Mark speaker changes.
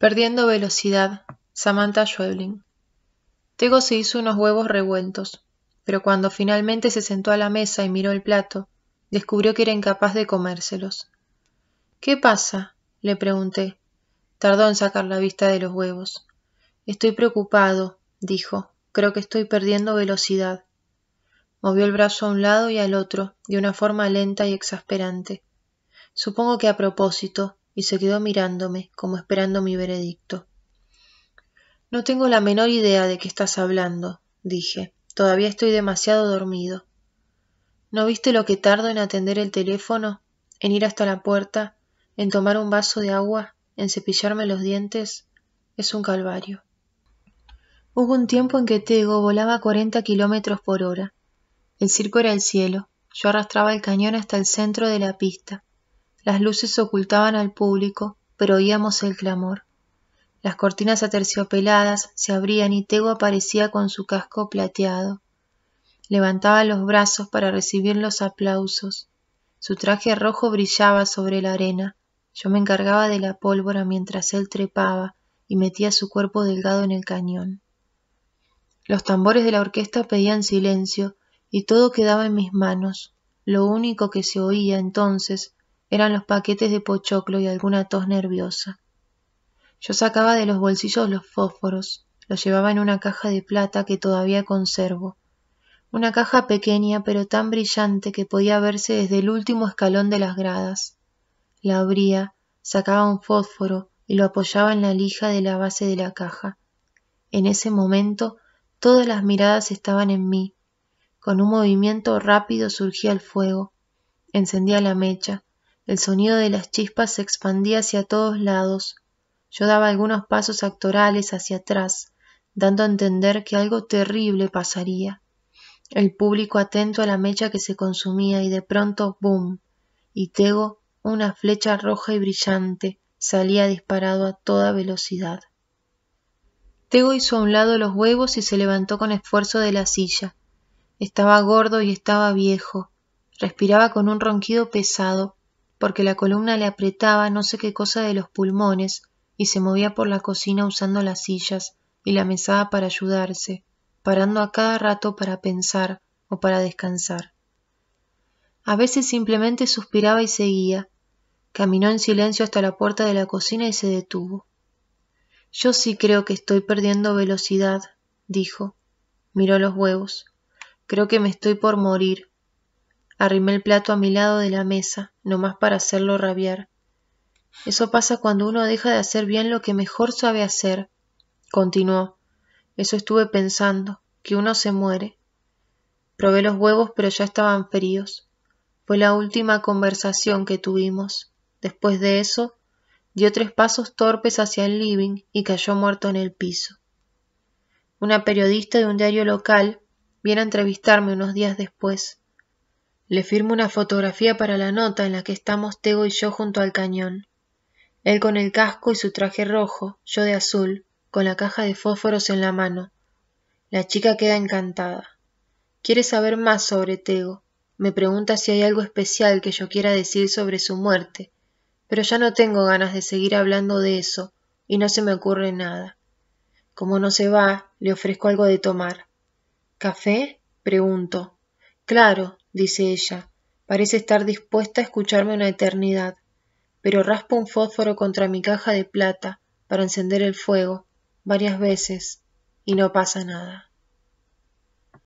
Speaker 1: Perdiendo velocidad, Samantha Schwebling. Tego se hizo unos huevos revueltos, pero cuando finalmente se sentó a la mesa y miró el plato, descubrió que era incapaz de comérselos. ¿Qué pasa? le pregunté. Tardó en sacar la vista de los huevos. Estoy preocupado, dijo. Creo que estoy perdiendo velocidad. Movió el brazo a un lado y al otro, de una forma lenta y exasperante. Supongo que a propósito, y se quedó mirándome, como esperando mi veredicto. No tengo la menor idea de qué estás hablando, dije. Todavía estoy demasiado dormido. ¿No viste lo que tardo en atender el teléfono, en ir hasta la puerta, en tomar un vaso de agua, en cepillarme los dientes? Es un calvario. Hubo un tiempo en que Tego volaba 40 kilómetros por hora. El circo era el cielo. Yo arrastraba el cañón hasta el centro de la pista. Las luces ocultaban al público, pero oíamos el clamor. Las cortinas aterciopeladas se abrían y Tego aparecía con su casco plateado. Levantaba los brazos para recibir los aplausos. Su traje rojo brillaba sobre la arena. Yo me encargaba de la pólvora mientras él trepaba y metía su cuerpo delgado en el cañón. Los tambores de la orquesta pedían silencio y todo quedaba en mis manos. Lo único que se oía entonces eran los paquetes de pochoclo y alguna tos nerviosa. Yo sacaba de los bolsillos los fósforos, los llevaba en una caja de plata que todavía conservo, una caja pequeña pero tan brillante que podía verse desde el último escalón de las gradas. La abría, sacaba un fósforo y lo apoyaba en la lija de la base de la caja. En ese momento todas las miradas estaban en mí. Con un movimiento rápido surgía el fuego. Encendía la mecha, el sonido de las chispas se expandía hacia todos lados. Yo daba algunos pasos actorales hacia atrás, dando a entender que algo terrible pasaría. El público atento a la mecha que se consumía y de pronto ¡boom! Y Tego, una flecha roja y brillante, salía disparado a toda velocidad. Tego hizo a un lado los huevos y se levantó con esfuerzo de la silla. Estaba gordo y estaba viejo. Respiraba con un ronquido pesado porque la columna le apretaba no sé qué cosa de los pulmones, y se movía por la cocina usando las sillas y la mesada para ayudarse, parando a cada rato para pensar o para descansar. A veces simplemente suspiraba y seguía. Caminó en silencio hasta la puerta de la cocina y se detuvo. Yo sí creo que estoy perdiendo velocidad, dijo. Miró los huevos. Creo que me estoy por morir. Arrimé el plato a mi lado de la mesa, nomás para hacerlo rabiar. Eso pasa cuando uno deja de hacer bien lo que mejor sabe hacer. Continuó. Eso estuve pensando, que uno se muere. Probé los huevos, pero ya estaban fríos. Fue la última conversación que tuvimos. Después de eso, dio tres pasos torpes hacia el living y cayó muerto en el piso. Una periodista de un diario local vino a entrevistarme unos días después. Le firmo una fotografía para la nota en la que estamos Tego y yo junto al cañón. Él con el casco y su traje rojo, yo de azul, con la caja de fósforos en la mano. La chica queda encantada. Quiere saber más sobre Tego. Me pregunta si hay algo especial que yo quiera decir sobre su muerte, pero ya no tengo ganas de seguir hablando de eso, y no se me ocurre nada. Como no se va, le ofrezco algo de tomar. ¿Café? pregunto. Claro, dice ella. Parece estar dispuesta a escucharme una eternidad, pero raspo un fósforo contra mi caja de plata para encender el fuego varias veces y no pasa nada.